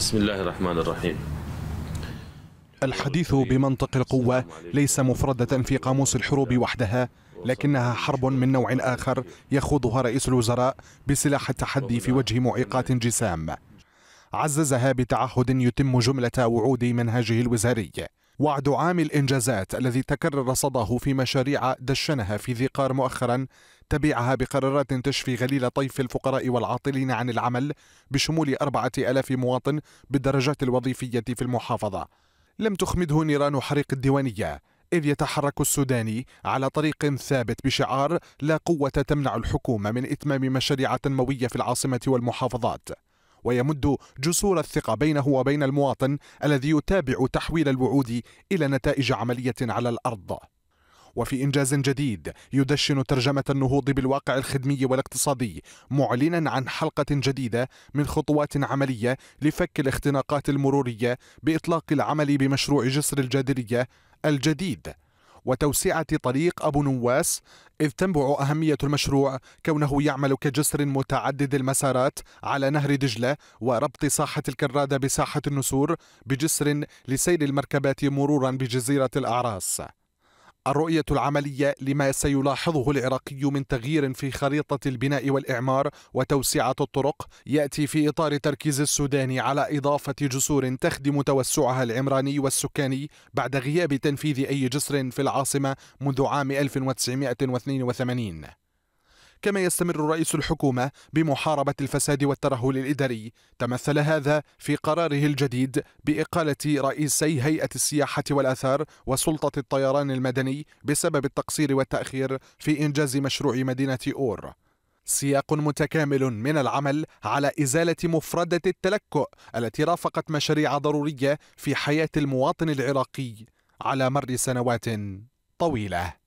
بسم الله الرحمن الرحيم الحديث بمنطق القوة ليس مفردة في قاموس الحروب وحدها لكنها حرب من نوع آخر يخوضها رئيس الوزراء بسلاح التحدي في وجه معيقات جسام عززها بتعهد يتم جملة وعود منهجه الوزاري وعد عام الإنجازات الذي تكرر صداه في مشاريع دشنها في ذي قار مؤخرا تبعها بقرارات تشفي غليل طيف الفقراء والعاطلين عن العمل بشمول أربعة ألاف مواطن بالدرجات الوظيفية في المحافظة لم تخمده نيران حريق الديوانية إذ يتحرك السوداني على طريق ثابت بشعار لا قوة تمنع الحكومة من إتمام مشاريع تنموية في العاصمة والمحافظات ويمد جسور الثقة بينه وبين المواطن الذي يتابع تحويل الوعود إلى نتائج عملية على الأرض وفي إنجاز جديد يدشن ترجمة النهوض بالواقع الخدمي والاقتصادي معلنا عن حلقة جديدة من خطوات عملية لفك الاختناقات المرورية بإطلاق العمل بمشروع جسر الجادرية الجديد وتوسعة طريق أبو نواس إذ تنبع أهمية المشروع كونه يعمل كجسر متعدد المسارات على نهر دجلة وربط ساحة الكرادة بساحة النسور بجسر لسير المركبات مرورا بجزيرة الأعراس الرؤية العملية لما سيلاحظه العراقي من تغيير في خريطة البناء والإعمار وتوسعة الطرق يأتي في إطار تركيز السودان على إضافة جسور تخدم توسعها العمراني والسكاني بعد غياب تنفيذ أي جسر في العاصمة منذ عام 1982 كما يستمر رئيس الحكومة بمحاربة الفساد والترهل الإداري تمثل هذا في قراره الجديد بإقالة رئيسي هيئة السياحة والأثار وسلطة الطيران المدني بسبب التقصير والتأخير في إنجاز مشروع مدينة أور سياق متكامل من العمل على إزالة مفردة التلكؤ التي رافقت مشاريع ضرورية في حياة المواطن العراقي على مر سنوات طويله